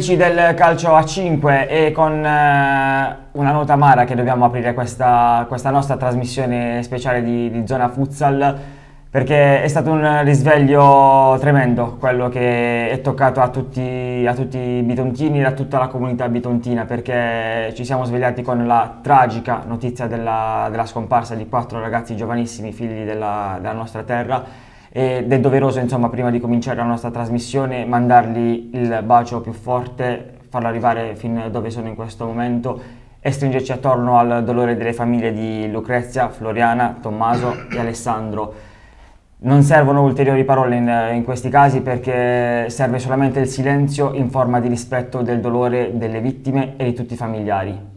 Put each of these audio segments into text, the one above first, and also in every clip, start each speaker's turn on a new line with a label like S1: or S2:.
S1: amici del calcio a 5 e con eh, una nota amara che dobbiamo aprire questa, questa nostra trasmissione speciale di, di, Zona Futsal perché è stato un risveglio tremendo quello che è toccato a tutti, a tutti i bitontini e a tutta la comunità bitontina perché ci siamo svegliati con la tragica notizia della, della scomparsa di quattro ragazzi giovanissimi figli della, della nostra terra ed è doveroso insomma prima di cominciare la nostra trasmissione mandargli il bacio più forte, farlo arrivare fin dove sono in questo momento e stringerci attorno al dolore delle famiglie di Lucrezia, Floriana, Tommaso e Alessandro. Non servono ulteriori parole in, in questi casi perché serve solamente il silenzio in forma di rispetto del dolore delle vittime e di tutti i familiari.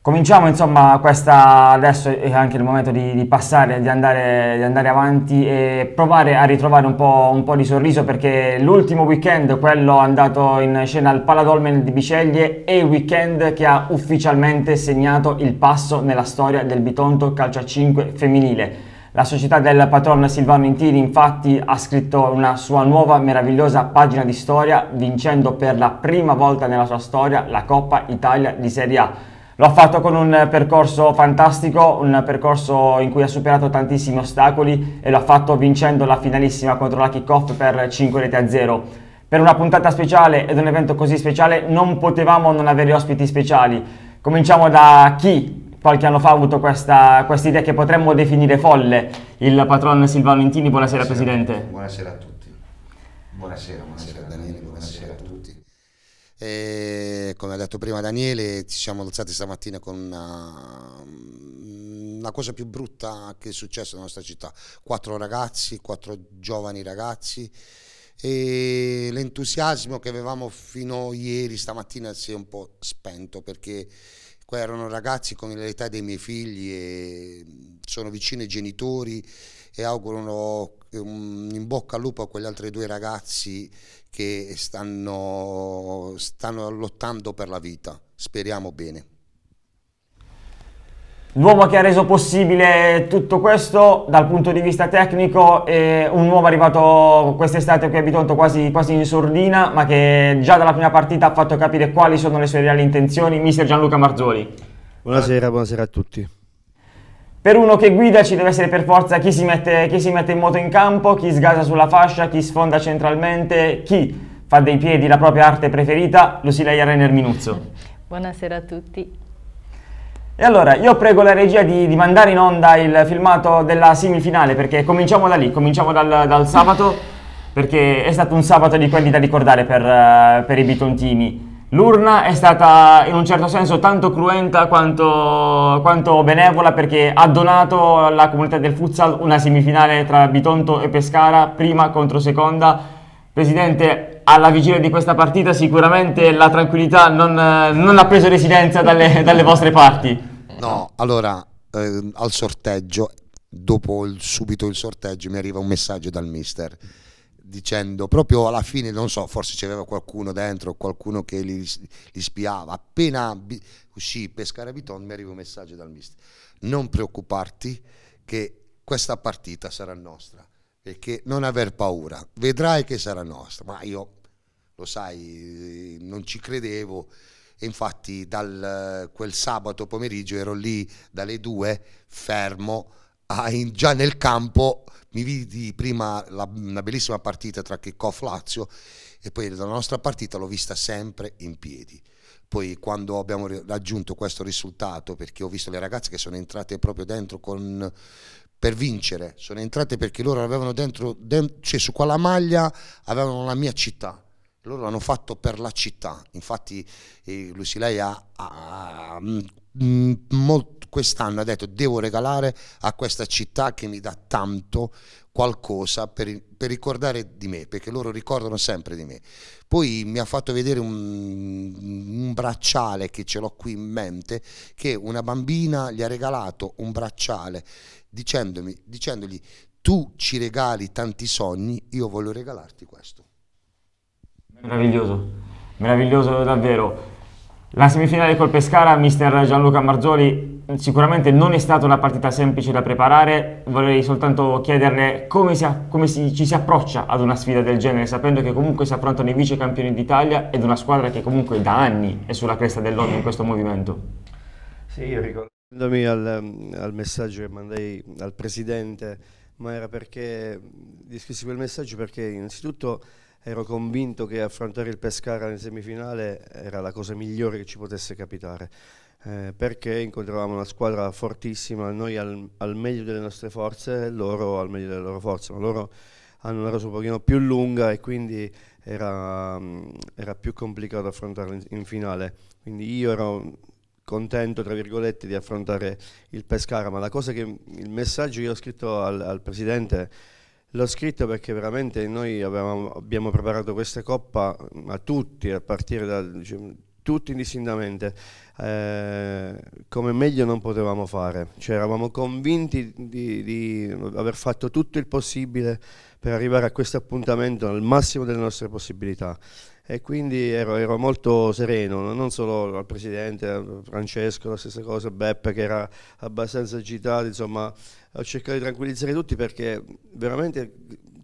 S1: Cominciamo insomma questa, adesso è anche il momento di, di passare, di andare, di andare, avanti e provare a ritrovare un po', un po di sorriso perché l'ultimo weekend, quello andato in scena al Paladolmen di Biceglie, è il weekend che ha ufficialmente segnato il passo nella storia del Bitonto Calcio a 5 femminile. La società del patron Silvano Intini infatti ha scritto una sua nuova meravigliosa pagina di storia vincendo per la prima volta nella sua storia la Coppa Italia di Serie A. Lo ha fatto con un percorso fantastico, un percorso in cui ha superato tantissimi ostacoli e lo ha fatto vincendo la finalissima contro la kickoff per 5 reti a 0. Per una puntata speciale ed un evento così speciale non potevamo non avere ospiti speciali. Cominciamo da chi qualche anno fa ha avuto questa idea che potremmo definire folle, il patron Silvano Intini. Buonasera, buonasera Presidente.
S2: Buonasera a tutti. Buonasera, buonasera, buonasera Daniele, buonasera a tutti. E come ha detto prima Daniele, ci siamo alzati stamattina con una, la cosa più brutta che è successa nella nostra città. Quattro ragazzi, quattro giovani ragazzi e l'entusiasmo che avevamo fino a ieri stamattina si è un po' spento perché qua erano ragazzi con l'età dei miei figli e sono vicini ai genitori e augurano eh, un in bocca al lupo a quegli altri due ragazzi che stanno, stanno lottando per la vita. Speriamo bene.
S1: L'uomo che ha reso possibile tutto questo dal punto di vista tecnico è un uomo arrivato quest'estate qui a Bitonto quasi, quasi, in sordina ma che già dalla prima partita ha fatto capire quali sono le sue reali intenzioni, mister Gianluca Marzoli.
S3: Buonasera, buonasera a tutti
S1: per uno che guida ci deve essere per forza chi si mette, chi si mette in moto in campo, chi sgasa sulla fascia, chi sfonda centralmente, chi fa dei piedi la propria arte preferita, lo si lei Renner Minuzzo.
S4: Buonasera a tutti.
S1: E allora, io prego la regia di, di, mandare in onda il filmato della semifinale, perché cominciamo da lì, cominciamo dal, dal sabato, perché è stato un sabato di quelli da ricordare per, eh, per i bitontini. L'urna è stata in un certo senso tanto cruenta quanto, quanto, benevola perché ha donato alla comunità del futsal una semifinale tra Bitonto e Pescara, prima contro seconda. Presidente, alla vigilia di questa partita sicuramente la tranquillità non, non ha preso residenza dalle, dalle, vostre parti.
S2: No, allora eh, al sorteggio, dopo il, subito il sorteggio mi arriva un messaggio dal mister dicendo proprio alla fine, non so, forse c'era qualcuno dentro, qualcuno che li, li spiava. Appena uscì Pescara Biton mi arriva un messaggio dal mister. Non preoccuparti che questa partita sarà nostra, perché non aver paura, vedrai che sarà nostra. Ma io, lo sai, non ci credevo. E infatti dal quel sabato pomeriggio ero lì dalle due fermo Ah, in, già nel campo mi vidi prima la, una bellissima partita tra Kickoff Lazio e poi la nostra partita l'ho vista sempre in piedi. Poi quando abbiamo raggiunto questo risultato, perché ho visto le ragazze che sono entrate proprio dentro con, per vincere, sono entrate perché loro avevano dentro, dentro cioè su quella maglia avevano la mia città loro l'hanno fatto per la città, infatti eh, Lucy ha, ha mm, mm, quest'anno ha detto devo regalare a questa città che mi dà tanto qualcosa per, per, ricordare di me, perché loro ricordano sempre di me. Poi mi ha fatto vedere un, un bracciale che ce l'ho qui in mente, che una bambina gli ha regalato un bracciale dicendomi, dicendogli tu ci regali tanti sogni, io voglio regalarti questo.
S1: Meraviglioso, meraviglioso davvero. La semifinale col Pescara, mister Gianluca Marzoli, sicuramente non è stata una partita semplice da preparare, vorrei soltanto chiederle come, si, come si, ci si approccia ad una sfida del genere, sapendo che comunque si affrontano i vice campioni d'Italia ed una squadra che comunque da anni è sulla cresta dell'onda in questo movimento.
S3: Sì, io ricordandomi al, ehm, al messaggio che mandai al presidente, ma era perché, scrissi quel messaggio perché innanzitutto ero convinto che affrontare il Pescara in semifinale era la cosa migliore che ci potesse capitare. Eh, perché incontravamo una squadra fortissima, noi al, al, meglio delle nostre forze e loro al meglio delle loro forze, ma loro hanno una rosa un pochino più lunga e quindi era, mm, era più complicato affrontarla in, in, finale. Quindi io ero contento, tra virgolette, di affrontare il Pescara, ma la cosa che il messaggio che ho scritto al, al Presidente L'ho scritto perché veramente noi avevamo, abbiamo preparato questa coppa a tutti, a partire da diciamo, tutti indistintamente, eh, come meglio non potevamo fare. Cioè, eravamo convinti di, di, aver fatto tutto il possibile per arrivare a questo appuntamento al massimo delle nostre possibilità e quindi ero, ero, molto sereno, non solo al presidente, Francesco, la stessa cosa, Beppe che era abbastanza agitato, insomma ho cercato di tranquillizzare tutti perché veramente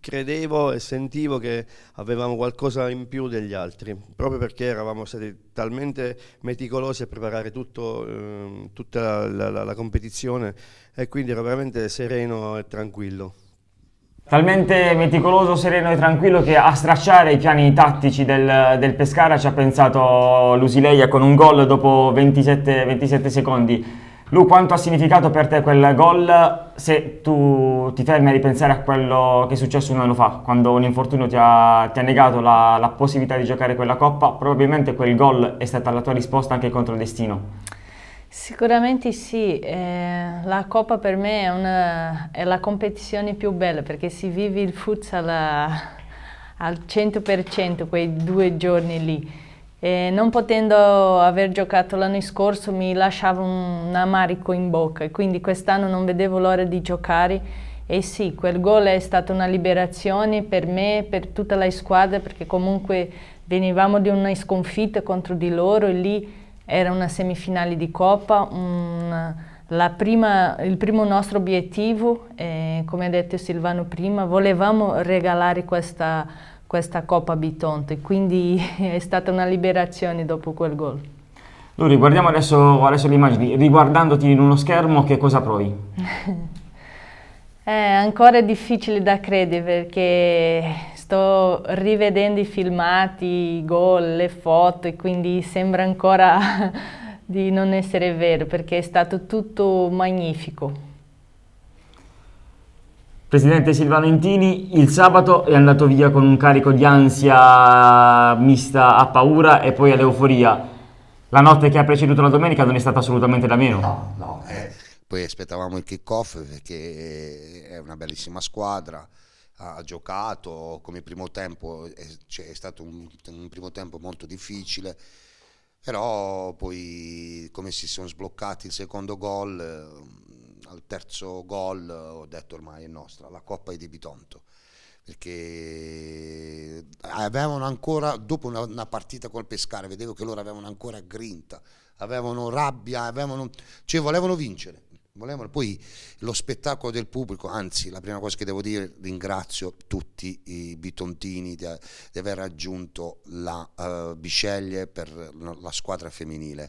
S3: credevo e sentivo che avevamo qualcosa in più degli altri, proprio perché eravamo stati talmente meticolosi a preparare tutto, eh, tutta la, la, la competizione e quindi ero veramente sereno e tranquillo. Talmente meticoloso, sereno
S1: e tranquillo che a stracciare i piani tattici del, del Pescara ci ha pensato Lusileia con un gol dopo 27, 27 secondi. Lu, quanto ha significato per te quel gol se tu ti fermi a ripensare a quello che è successo un anno fa, quando un infortunio ti ha, ti ha negato la, la possibilità di giocare quella coppa? Probabilmente quel gol è stata la tua risposta anche contro il destino.
S4: Sicuramente sì, eh, la Coppa per me è, una, è, la competizione più bella perché si vive il futsal al 100% quei due giorni lì. E non potendo aver giocato l'anno scorso mi lasciava un, un amarico in bocca e quindi quest'anno non vedevo l'ora di giocare e sì, quel gol è stata una liberazione per me, per tutta la squadra perché comunque venivamo di una sconfitta contro di loro e lì era una semifinale di Coppa, un, prima, il primo nostro obiettivo, eh, come ha detto Silvano prima, volevamo regalare questa, questa Coppa Bitonte, quindi è stata una liberazione dopo quel gol.
S1: Luri, guardiamo adesso, adesso le immagini. Riguardandoti in uno schermo, che cosa provi?
S4: è ancora difficile da credere perché sto rivedendo i filmati, i gol, le foto e quindi sembra ancora di non essere vero perché è stato tutto magnifico.
S1: Presidente Silva Intini, il sabato è andato via con un carico di ansia mista a paura e poi all'euforia. La notte che ha preceduto la domenica non è stata assolutamente da meno. No,
S2: no. Eh, poi aspettavamo il kick-off perché è una bellissima squadra ha giocato come primo tempo, è, cioè, è stato un, un, primo tempo molto difficile, però poi come si sono sbloccati il secondo gol, ehm, al terzo gol ho detto ormai è nostra, la coppa è di Bitonto perché eh, avevano ancora, dopo una, una, partita col Pescara, vedevo che loro avevano ancora grinta, avevano rabbia, avevano, cioè volevano vincere, volevano poi lo spettacolo del pubblico, anzi la prima cosa che devo dire, ringrazio tutti i bitontini di, di aver raggiunto la uh, eh, Bisceglie per la squadra femminile.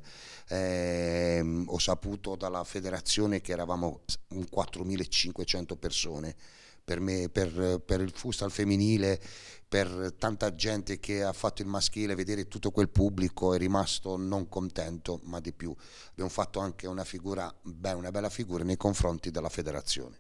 S2: Eh, ho saputo dalla federazione che eravamo 4.500 persone per me, per, per il futsal femminile, per tanta gente che ha fatto il maschile, vedere tutto quel pubblico è rimasto non contento, ma di più. Abbiamo fatto anche una figura, beh, una bella figura nei confronti della federazione.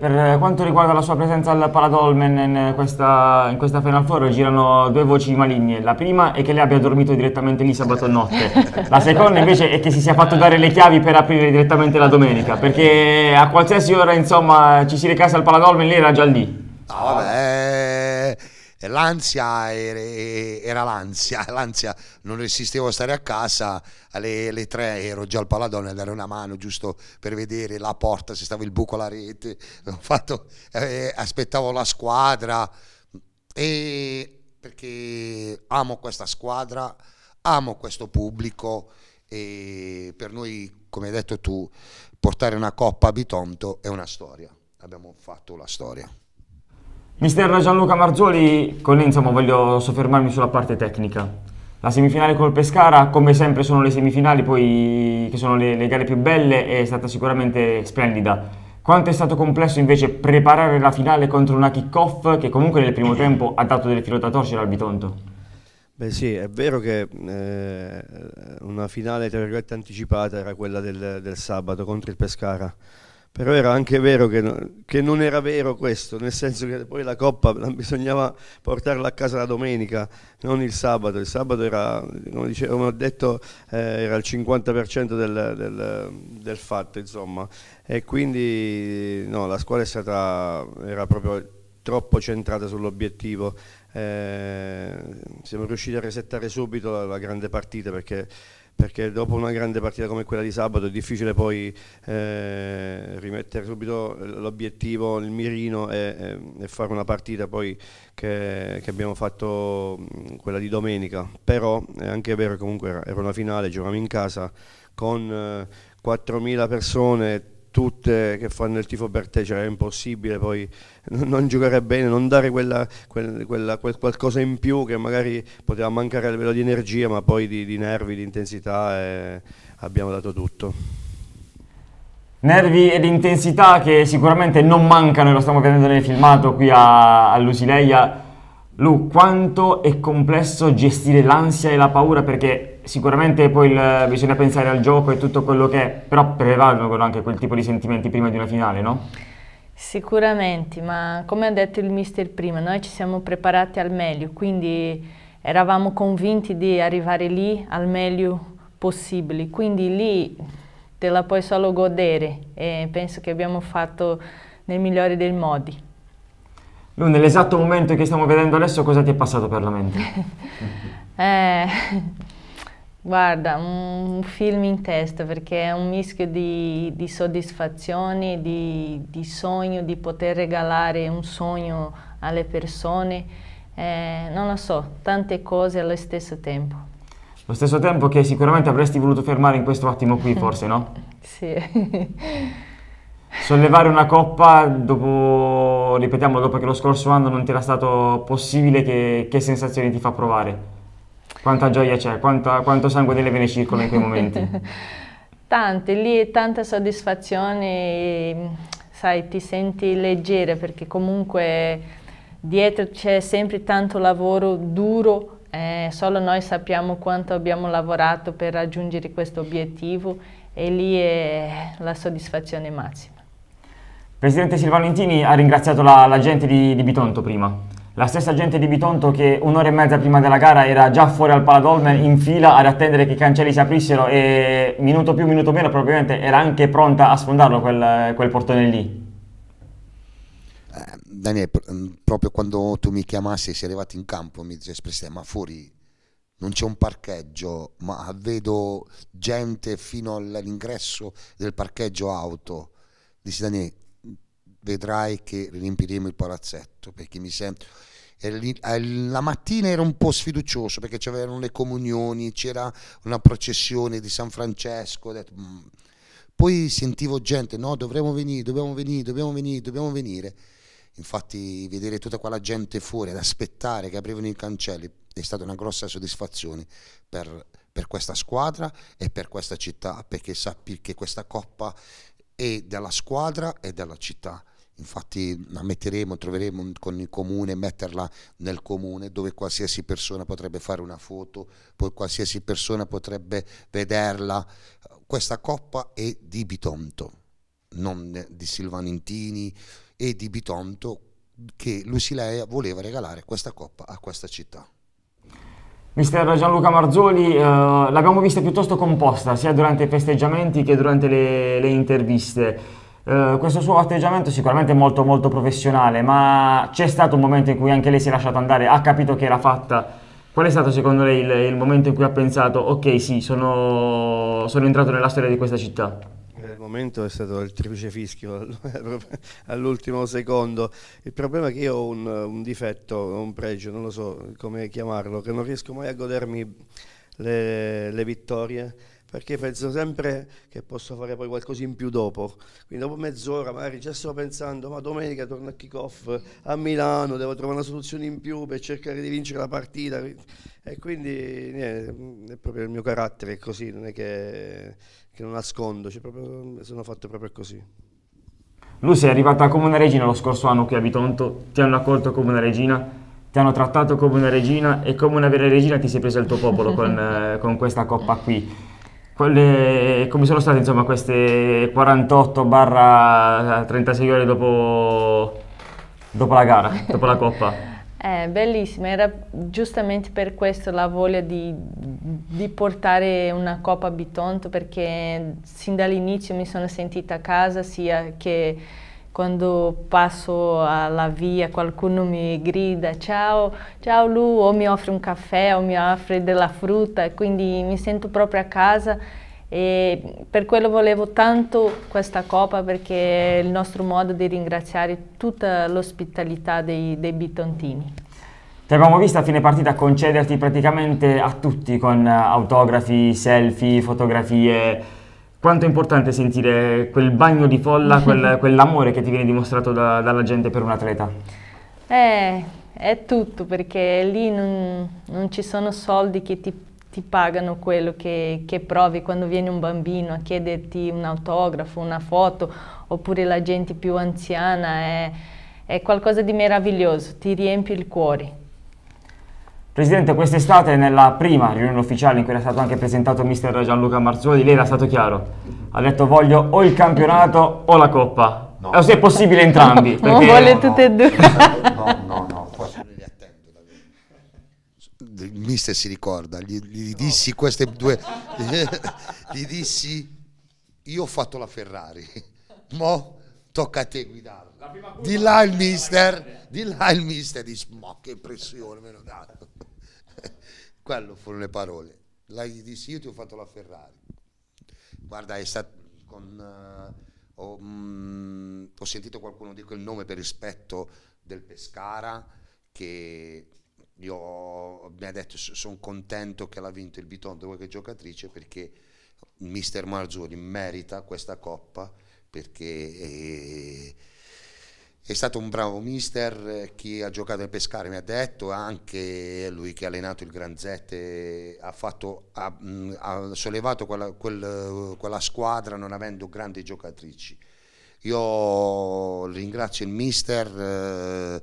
S1: Per eh, quanto riguarda la sua presenza al Paladolmen in eh, questa, in questa Final Four girano due voci maligne. La prima è che lei abbia dormito direttamente lì sabato notte. La seconda invece è che si sia fatto dare le chiavi per aprire direttamente la domenica, perché a qualsiasi ora insomma ci si recasse al Paladolmen lei era già lì. Ah, vabbè, eh,
S2: eh, l'ansia era, l'ansia, l'ansia non resistevo a stare a casa, alle, tre ero già al Palladone a dare una mano giusto per vedere la porta, se stava il buco alla rete, fatto, eh, aspettavo la squadra e perché amo questa squadra, amo questo pubblico e per noi, come hai detto tu, portare una coppa a Bitonto è una storia, abbiamo fatto la storia. Mister Gianluca
S1: Marzoli, con Enzo voglio soffermarmi sulla parte tecnica. La semifinale col Pescara, come sempre sono le semifinali, poi che sono le, le gare più belle, è stata sicuramente splendida. Quanto è stato complesso invece preparare la finale contro una kick-off che comunque nel primo tempo ha dato delle filo da torcere al Bitonto?
S3: Beh sì, è vero che eh, una finale tra virgolette anticipata era quella del, del sabato contro il Pescara però era anche vero che, che, non era vero questo, nel senso che poi la coppa bisognava portarla a casa la domenica, non il sabato, il sabato era, come, dicevo, come ho detto, eh, era il 50% del, del, del, fatto, insomma, e quindi no, la squadra stata, era proprio troppo centrata sull'obiettivo, eh, siamo riusciti a resettare subito la, la grande partita perché perché dopo una grande partita come quella di sabato è difficile poi eh, rimettere subito l'obiettivo, il mirino e, e, fare una partita poi che, che, abbiamo fatto quella di domenica, però è anche vero che comunque era, una finale, giocavamo in casa con eh, 4.000 persone tutte che fanno il tifo per te, cioè è impossibile poi non giocare bene, non dare quella, quel, quella, quel qualcosa in più che magari poteva mancare a livello di energia, ma poi di, di nervi, di intensità, eh, abbiamo dato tutto.
S1: Nervi ed intensità che sicuramente non mancano e lo stiamo vedendo nel filmato qui a, a Lusileia Lu, quanto è complesso gestire l'ansia e la paura perché sicuramente poi il, bisogna pensare al gioco e tutto quello che è, però prevalgono anche quel tipo di sentimenti prima di una finale, no?
S4: Sicuramente, ma come ha detto il mister prima, noi ci siamo preparati al meglio, quindi eravamo convinti di arrivare lì al meglio possibile, quindi lì te la puoi solo godere e penso che abbiamo fatto nel migliore dei modi
S1: nell'esatto momento che stiamo vedendo adesso, cosa ti è passato per la mente?
S4: eh, guarda, un film in testa perché è un mischio di, di soddisfazioni, di, di, sogno, di poter regalare un sogno alle persone. Eh, non lo so, tante cose allo stesso tempo.
S1: Lo stesso tempo che sicuramente avresti voluto fermare in questo attimo qui, forse, no?
S4: sì.
S1: Sollevare una coppa, dopo, ripetiamo, dopo che lo scorso anno non ti era stato possibile, che, che sensazioni ti fa provare? Quanta gioia c'è, quanta, quanto sangue delle vene circola in quei momenti?
S4: Tante, lì è tanta soddisfazione, sai, ti senti leggera perché comunque dietro c'è sempre tanto lavoro duro, eh, solo noi sappiamo quanto abbiamo lavorato per raggiungere questo obiettivo e lì è la soddisfazione massima.
S1: Presidente Silvalentini ha ringraziato la, la gente di, di, Bitonto prima. La stessa gente di Bitonto che un'ora e mezza prima della gara era già fuori al Paladolmen in fila ad attendere che i cancelli si aprissero e minuto più, minuto meno probabilmente era anche pronta a sfondarlo quel, quel
S2: portone lì. Eh, Daniele, mm, proprio quando tu mi chiamassi e sei arrivato in campo mi dice espressi, ma fuori non c'è un parcheggio, ma vedo gente fino all'ingresso del parcheggio auto. Dici Daniele, vedrai che riempiremo il palazzetto perché mi sento eh, la mattina ero un po' sfiducioso perché c'erano le comunioni, c'era una processione di San Francesco. Mm". poi sentivo gente, no, dovremmo venire, dobbiamo venire, dobbiamo venire, dobbiamo venire. Infatti vedere tutta quella gente fuori ad aspettare che aprivano i cancelli è stata una grossa soddisfazione per, per questa squadra e per questa città, perché sappi che questa coppa è della squadra e della città infatti la metteremo, troveremo con il comune, metterla nel comune dove qualsiasi persona potrebbe fare una foto, poi qualsiasi persona potrebbe vederla. Questa coppa è di Bitonto, non di Silvanintini, è di Bitonto che Lucilea voleva regalare questa coppa a questa città.
S1: Mister Gianluca Marzoli, eh, l'abbiamo vista piuttosto composta sia durante i festeggiamenti che durante le, le interviste. Eh, questo suo atteggiamento è sicuramente molto molto professionale, ma c'è stato un momento in cui anche lei si è lasciata andare, ha capito che era fatta. Qual è stato secondo lei il, il momento in cui ha pensato, ok sì,
S3: sono, sono, entrato nella storia di questa città? Eh, il momento è stato il triplice fischio all'ultimo secondo. Il problema è che io ho un, un difetto, un pregio, non lo so come chiamarlo, che non riesco mai a godermi le, le vittorie perché penso sempre che posso fare poi qualcosa in più dopo. Quindi dopo mezz'ora magari già sto pensando, ma domenica torno a kick-off a Milano, devo trovare una soluzione in più per cercare di vincere la partita. E quindi niente, è proprio il mio carattere, è così, non è che, che non nascondo, cioè proprio, sono fatto proprio così.
S1: Lui sei arrivata come una regina lo scorso anno qui a Bitonto, ti hanno accolto come una regina, ti hanno trattato come una regina e come una vera regina ti sei preso il tuo popolo con, eh, con questa coppa qui quelle, come sono state insomma, queste 48-36 ore dopo, dopo, la gara, dopo la coppa?
S4: Eh, bellissima, era giustamente per questo la voglia di, di portare una coppa a Bitonto perché sin dall'inizio mi sono sentita a casa sia che quando passo alla via qualcuno mi grida ciao, ciao Lu, o mi offre un caffè o mi offre della frutta, quindi mi sento proprio a casa e per quello volevo tanto questa coppa perché è il nostro modo di ringraziare tutta l'ospitalità dei, dei bitontini.
S1: Ti abbiamo visto a fine partita concederti praticamente a tutti con autografi, selfie, fotografie, quanto è importante sentire quel bagno di folla, quel, quell'amore che ti viene dimostrato da, dalla gente per un atleta?
S4: Eh, è tutto, perché lì non, non, ci sono soldi che ti, ti pagano quello che, che, provi quando viene un bambino a chiederti un autografo, una foto, oppure la gente più anziana, è, è qualcosa di meraviglioso, ti riempie il cuore.
S1: Presidente, quest'estate nella prima riunione ufficiale in cui era stato anche presentato mister Gianluca Marzoli, lei era stato chiaro, ha detto voglio o il campionato o la coppa.
S2: No. O se è possibile entrambi. No, perché... vuole tutte e due. no, no, no. Il mister si ricorda, gli, gli dissi queste due, gli dissi io ho fatto la Ferrari, mo tocca a te guidare. Di là il mister, di là il mister, dice ma che pressione me l'ho dato. Quello furono le parole. La gli dissi io ti ho fatto la Ferrari. Guarda, è stato con... Uh, ho, mh, mm, ho sentito qualcuno, dire il nome per rispetto, del Pescara che io, mi ha detto sono contento che l'ha vinto il Biton dove che giocatrice perché Mister Marzoni merita questa coppa perché eh, è stato un bravo mister, eh, chi ha giocato nel Pescare mi ha detto, anche lui che ha allenato il Granzette ha, fatto, ha, mm, ha sollevato quella, quel, quella squadra non avendo grandi giocatrici. Io ringrazio il mister eh,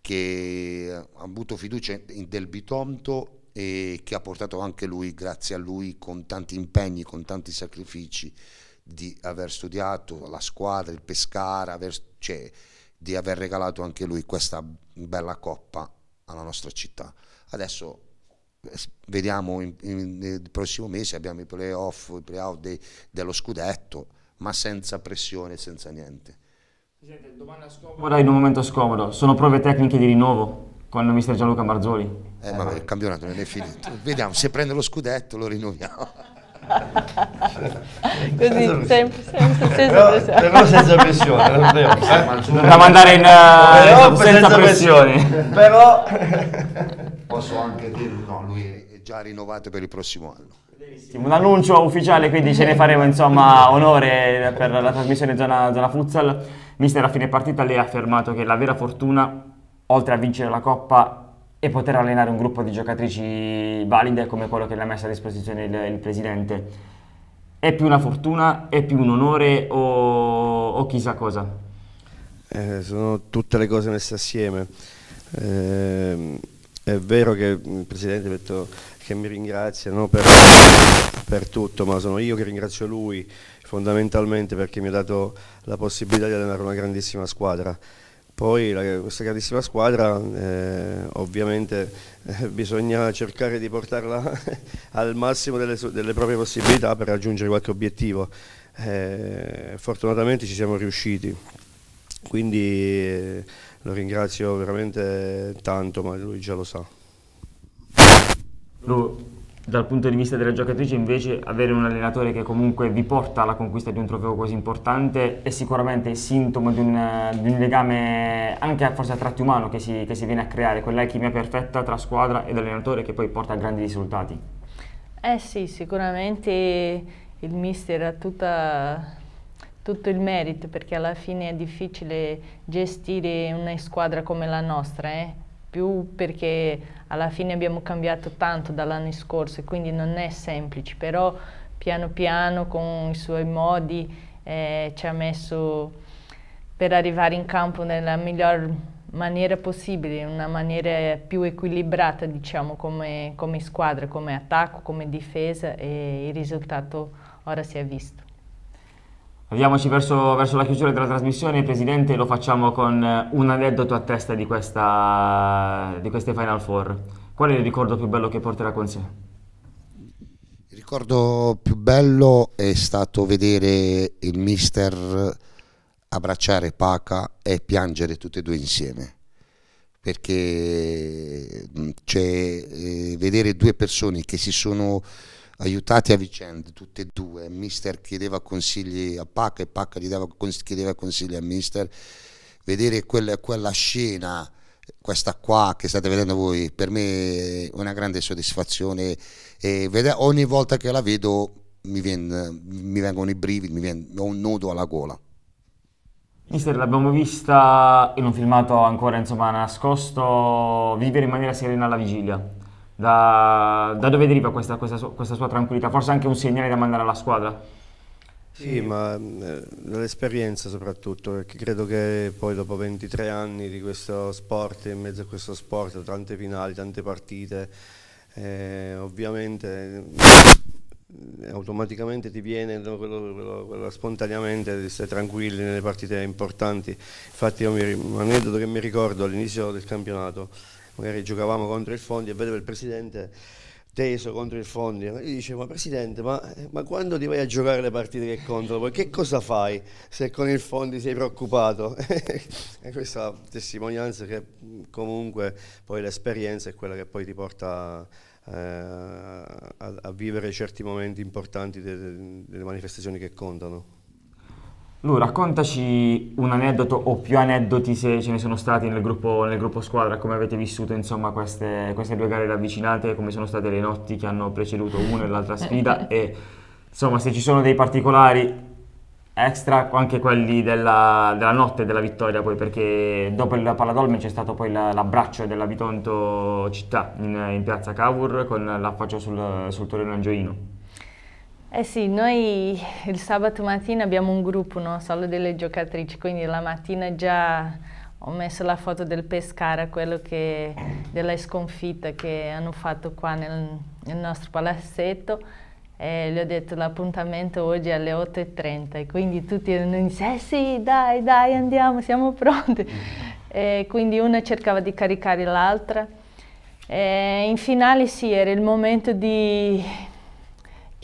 S2: che ha avuto fiducia del Bitonto e che ha portato anche lui, grazie a lui, con tanti impegni, con tanti sacrifici, di aver studiato la squadra, il Pescara, aver, cioè, di aver regalato anche lui questa bella coppa alla nostra città. Adesso eh, vediamo in, il prossimo mese abbiamo i playoff, i playout de, dello scudetto, ma senza pressione, senza niente. Presidente, domanda scomoda
S1: in un momento scomodo. Sono prove tecniche di rinnovo con il mister
S2: Gianluca Marzoli. Eh, eh ma il campionato non è finito. vediamo, se prende lo scudetto lo rinnoviamo. Così, sempre, sempre senza pressione. Però senza pressione, non devo, eh? Da mandare in, eh, però, senza, senza pressioni. pressioni. Però... Posso anche dire, no, lui è già rinnovato per il prossimo anno. Un
S1: annuncio ufficiale, quindi ce ne faremo insomma onore per la trasmissione zona, zona futsal. Mister a fine partita lei ha affermato che la vera fortuna, oltre a vincere la Coppa, e poter allenare un gruppo di giocatrici valide come quello che le ha messo a disposizione il, il presidente. È più una fortuna, è più un onore o, o chissà cosa?
S3: Eh, sono tutte le cose messe assieme. Eh, è vero che il Presidente ha detto che mi ringrazia no, per, per, tutto, ma sono io che ringrazio lui fondamentalmente perché mi ha dato la possibilità di allenare una grandissima squadra. Poi la, questa grandissima squadra eh, ovviamente eh, bisogna cercare di portarla al massimo delle, delle, proprie possibilità per raggiungere qualche obiettivo. Eh, fortunatamente ci siamo riusciti, quindi eh, lo ringrazio veramente tanto, ma lui già lo sa. Lui
S1: dal punto di vista della giocatrice invece avere un allenatore che comunque vi porta alla conquista di un trofeo così importante è sicuramente il sintomo di un, di un legame anche forse a tratti umano che si, che si viene a creare, quella chimia perfetta tra squadra ed allenatore che poi porta a grandi risultati.
S4: Eh sì, sicuramente il mister ha tutta, tutto il merito perché alla fine è difficile gestire una squadra come la nostra, eh? più perché alla fine abbiamo cambiato tanto dall'anno scorso e quindi non è semplice, però piano piano con i suoi modi eh, ci ha messo per arrivare in campo nella miglior maniera possibile, una maniera più equilibrata diciamo come, come squadra, come attacco, come difesa e il risultato ora si è visto.
S1: Avviamoci verso, verso, la chiusura della trasmissione, Presidente, lo facciamo con eh, un aneddoto a testa di, questa, di queste Final Four. Qual è il ricordo più bello che porterà con sé?
S2: Il ricordo più bello è stato vedere il mister abbracciare Paca e piangere tutti e due insieme perché cioè, vedere due persone che si sono aiutati a vicenda, tutti e due. Mister chiedeva consigli a Pacca e Pacca gli dava, chiedeva consigli a Mister. Vedere quella, quella scena, questa qua che state vedendo voi, per me è una grande soddisfazione. E ogni volta che la vedo mi, viene, mi vengono i brividi, mi viene, ho un nodo alla gola.
S1: Mister, l'abbiamo vista in un filmato ancora insomma, nascosto, vivere in maniera serena alla vigilia. Da, da dove deriva questa, questa, questa sua tranquillità? Forse anche un segnale da mandare alla
S3: squadra? Sì, ma eh, dall'esperienza soprattutto, perché credo che poi dopo 23 anni di questo sport, in mezzo a questo sport, tante finali, tante partite, eh, ovviamente eh, automaticamente ti viene quello, quello, quello, spontaneamente di stare tranquilli nelle partite importanti. Infatti io mi, un aneddoto che mi ricordo all'inizio del campionato, magari giocavamo contro il Fondi e vedevo il presidente teso contro il Fondi. Io dicevo, ma presidente, ma, ma, quando ti vai a giocare le partite che contano? che cosa fai se con il Fondi sei preoccupato? e questa testimonianza che mm, comunque poi l'esperienza è quella che poi ti porta eh, a, a, vivere certi momenti importanti delle, delle manifestazioni che contano.
S1: Lu, raccontaci un aneddoto o più aneddoti se ce ne sono stati nel gruppo, nel gruppo squadra, come avete vissuto insomma, queste, queste, due gare ravvicinate, come sono state le notti che hanno preceduto una e l'altra sfida e insomma se ci sono dei particolari extra, anche quelli della, della notte della vittoria poi perché dopo il Paladolmen c'è stato poi la, l'abbraccio della Vitonto città in, in piazza Cavour con l'affaccio sul, sul Torino Angioino.
S4: Eh sì, noi il sabato mattina abbiamo un gruppo, no? solo delle giocatrici, quindi la mattina già ho messo la foto del Pescara, quello che, della sconfitta che hanno fatto qua nel, nel nostro palazzetto e gli ho detto l'appuntamento oggi è alle 8.30 e quindi tutti hanno detto eh sì dai dai andiamo siamo pronti mm. e quindi una cercava di caricare l'altra E in finale sì era il momento di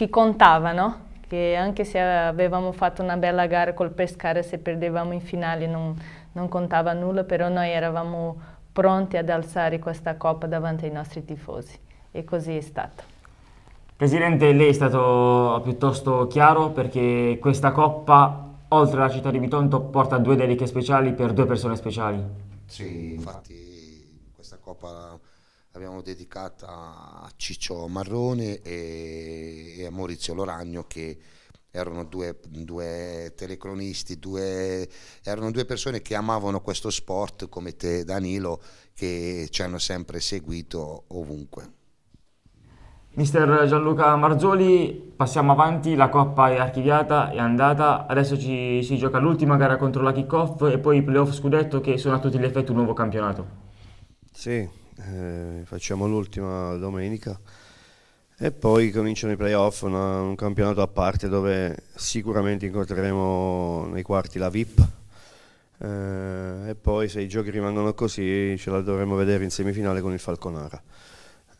S4: che contavano, che anche se avevamo fatto una bella gara col Pescara, se perdevamo in finale non, non contava nulla, però noi eravamo pronti ad alzare questa coppa davanti ai nostri tifosi e così è stato.
S1: Presidente, lei è stato piuttosto chiaro perché questa coppa, oltre alla città di Bitonto, porta due
S2: dediche speciali per due persone speciali. Sì, infatti questa coppa l'abbiamo dedicata a Ciccio Marrone e, e a Maurizio Loragno che erano due, due telecronisti, due, erano due persone che amavano questo sport come te Danilo che ci hanno sempre seguito ovunque.
S1: Mister Gianluca Marzoli, passiamo avanti, la coppa è archiviata, è andata, adesso ci, si gioca l'ultima gara contro la kickoff e poi i playoff scudetto che sono a tutti gli effetti un nuovo campionato.
S3: Sì, eh, facciamo l'ultima domenica e poi cominciano i playoff, una, un campionato a parte dove sicuramente incontreremo nei quarti la VIP eh, e poi se i giochi rimangono così ce la dovremo vedere in semifinale con il Falconara.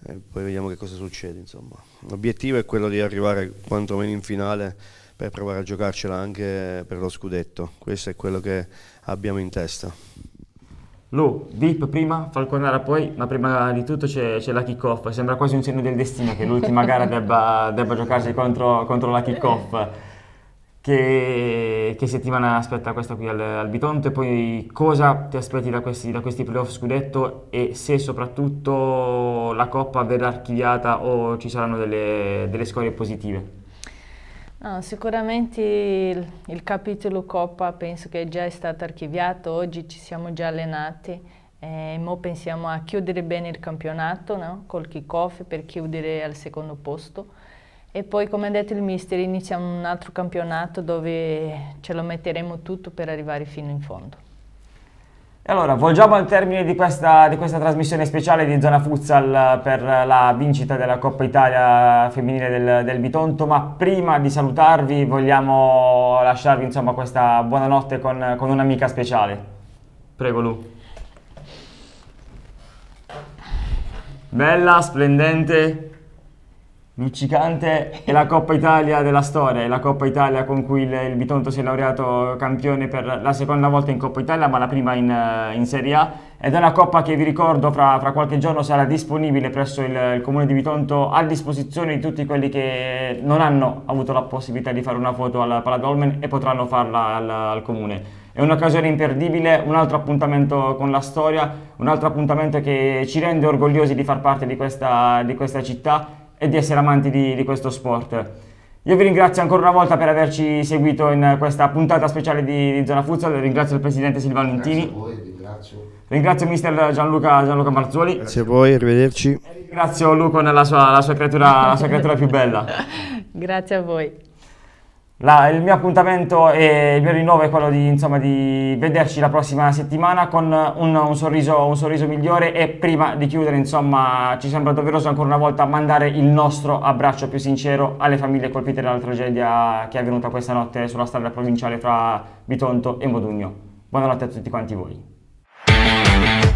S3: E poi vediamo che cosa succede. Insomma. L'obiettivo è quello di arrivare quantomeno in finale per provare a giocarcela anche per lo scudetto. Questo è quello che abbiamo in testa.
S1: Lu, VIP prima, Falconara poi, ma prima di tutto c'è, la kickoff. Sembra quasi un segno del destino che l'ultima gara debba, debba, giocarsi contro, contro la kickoff. Che, che, settimana aspetta questa qui al, al Bitonto e poi cosa ti aspetti da questi, da questi playoff scudetto e se soprattutto la coppa verrà archiviata o ci saranno delle, delle scorie positive?
S4: No, sicuramente il, il, capitolo Coppa penso che già stato archiviato, oggi ci siamo già allenati e mo pensiamo a chiudere bene il campionato no? col kick-off per chiudere al secondo posto. E poi, come ha detto il mister, iniziamo un altro campionato dove ce lo metteremo tutto per arrivare fino in fondo
S1: allora, volgiamo al termine di questa, di questa, trasmissione speciale di Zona Futsal eh, per la vincita della Coppa Italia femminile del, del Bitonto, ma prima di salutarvi vogliamo lasciarvi insomma questa buonanotte con, con un'amica speciale. Prego Lu. Bella, splendente, luccicante è la Coppa Italia della storia, è la Coppa Italia con cui il, il Bitonto si è laureato campione per la seconda volta in Coppa Italia, ma la prima in, in Serie A. Ed è una coppa che vi ricordo fra, fra qualche giorno sarà disponibile presso il, il, comune di Bitonto a disposizione di tutti quelli che non hanno avuto la possibilità di fare una foto alla Pala Dolmen e potranno farla al, al comune. È un'occasione imperdibile, un altro appuntamento con la storia, un altro appuntamento che ci rende orgogliosi di far parte di questa, di questa città e di essere amanti di, di questo sport. Io vi ringrazio ancora una volta per averci seguito in questa puntata speciale di, di Zona Futsal, ringrazio il presidente Silvano Intini. a voi, ringrazio. Ringrazio mister Gianluca, Gianluca Marzoli. Grazie
S3: a voi, arrivederci. E
S1: ringrazio Luco nella sua, la sua creatura, la sua creatura più bella.
S4: Grazie a
S1: voi. La, il mio appuntamento e il mio rinnovo è quello di, insomma, di vederci la prossima settimana con un, un, sorriso, un, sorriso, migliore e prima di chiudere insomma ci sembra doveroso ancora una volta mandare il nostro abbraccio più sincero alle famiglie colpite dalla tragedia che è avvenuta questa notte sulla strada provinciale tra Bitonto e Modugno. Buonanotte a tutti quanti voi.